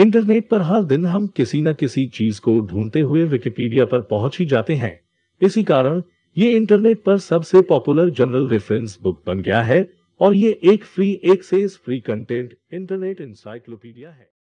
internet पर हर दिन हम किसी न किसी चीज को ढूंढते हुए विकिपीडिया पर पहुंच ही जाते हैं इसी कारण ये इंटरनेट पर सबसे पॉपुलर जनरल रेफरेंस बुक बन गया है और ये एक फ्री से फ्री कंटेंट इंटरनेट इंसाइक्लोपीडिया है